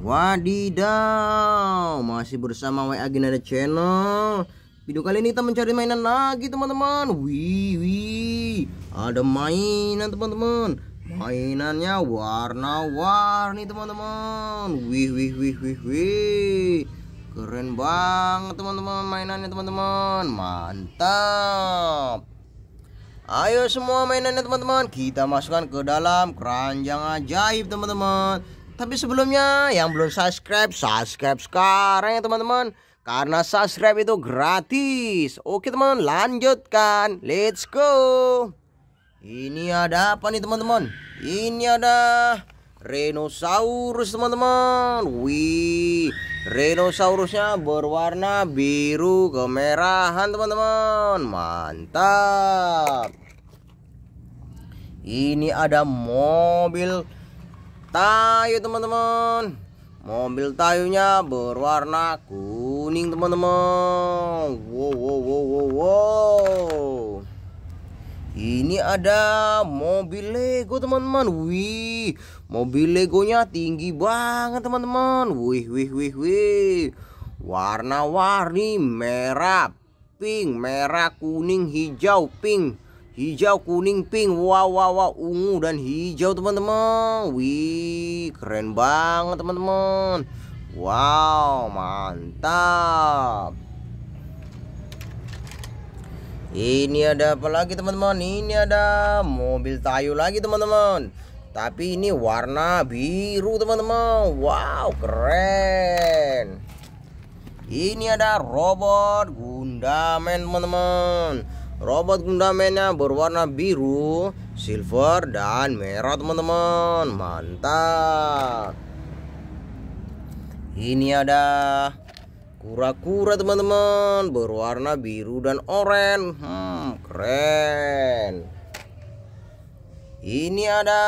Wadidaw, masih bersama WA Ginada Channel. Video kali ini kita mencari mainan lagi teman-teman. Wih, wih, ada mainan teman-teman. Mainannya warna-warni teman-teman. Wih, wih, wih, wih, wih. Keren banget teman-teman mainannya teman-teman. Mantap. Ayo semua mainannya teman-teman kita masukkan ke dalam keranjang ajaib teman-teman tapi sebelumnya yang belum subscribe, subscribe sekarang ya teman-teman. Karena subscribe itu gratis. Oke teman, lanjutkan. Let's go. Ini ada apa nih teman-teman? Ini ada renosaurus teman-teman. Wih, renosaurusnya berwarna biru kemerahan teman-teman. Mantap. Ini ada mobil tayu teman-teman mobil tayunya berwarna kuning teman-teman wow, wow wow wow wow ini ada mobil Lego teman-teman wih mobil Legonya tinggi banget teman-teman wih wih wih wih warna-warni merah pink merah kuning hijau pink Hijau, kuning, pink, wow, wow, wow, ungu dan hijau teman-teman Wih, keren banget teman-teman Wow, mantap Ini ada apa lagi teman-teman? Ini ada mobil tayu lagi teman-teman Tapi ini warna biru teman-teman Wow, keren Ini ada robot Gundamen teman-teman Robot gundamennya berwarna biru, silver, dan merah teman-teman Mantap Ini ada kura-kura teman-teman Berwarna biru dan oranye Hmm keren Ini ada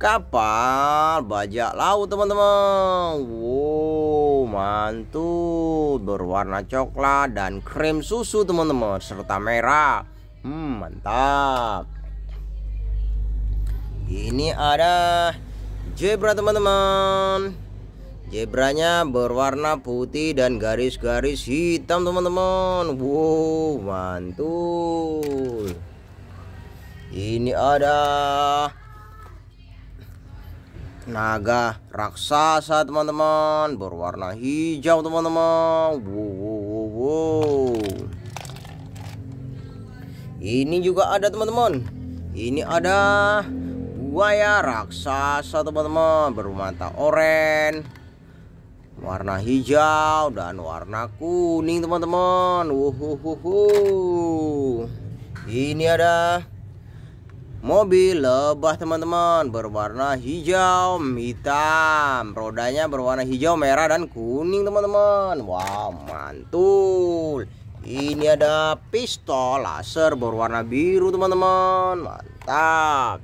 kapal bajak laut teman-teman wow mantul berwarna coklat dan krim susu teman-teman serta merah hmm mantap ini ada zebra teman-teman zebranya berwarna putih dan garis-garis hitam teman-teman wow mantul ini ada naga raksasa teman-teman berwarna hijau teman-teman wow, wow, wow. ini juga ada teman-teman ini ada buaya raksasa teman-teman bermata oranye warna hijau dan warna kuning teman-teman Wow. ini ada Mobil lebah teman-teman berwarna hijau hitam Rodanya berwarna hijau merah dan kuning teman-teman Wow mantul Ini ada pistol laser berwarna biru teman-teman Mantap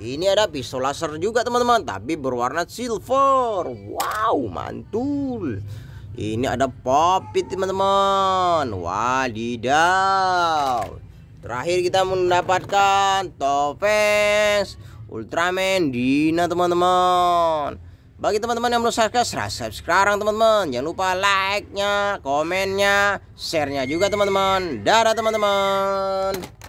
Ini ada pistol laser juga teman-teman Tapi berwarna silver Wow mantul Ini ada popit teman-teman Wadidaw Terakhir kita mendapatkan topeng Ultraman Dina teman-teman. Bagi teman-teman yang belum subscribe, subscribe sekarang teman-teman. Jangan lupa like-nya, komennya, share-nya juga teman-teman. Dadah teman-teman.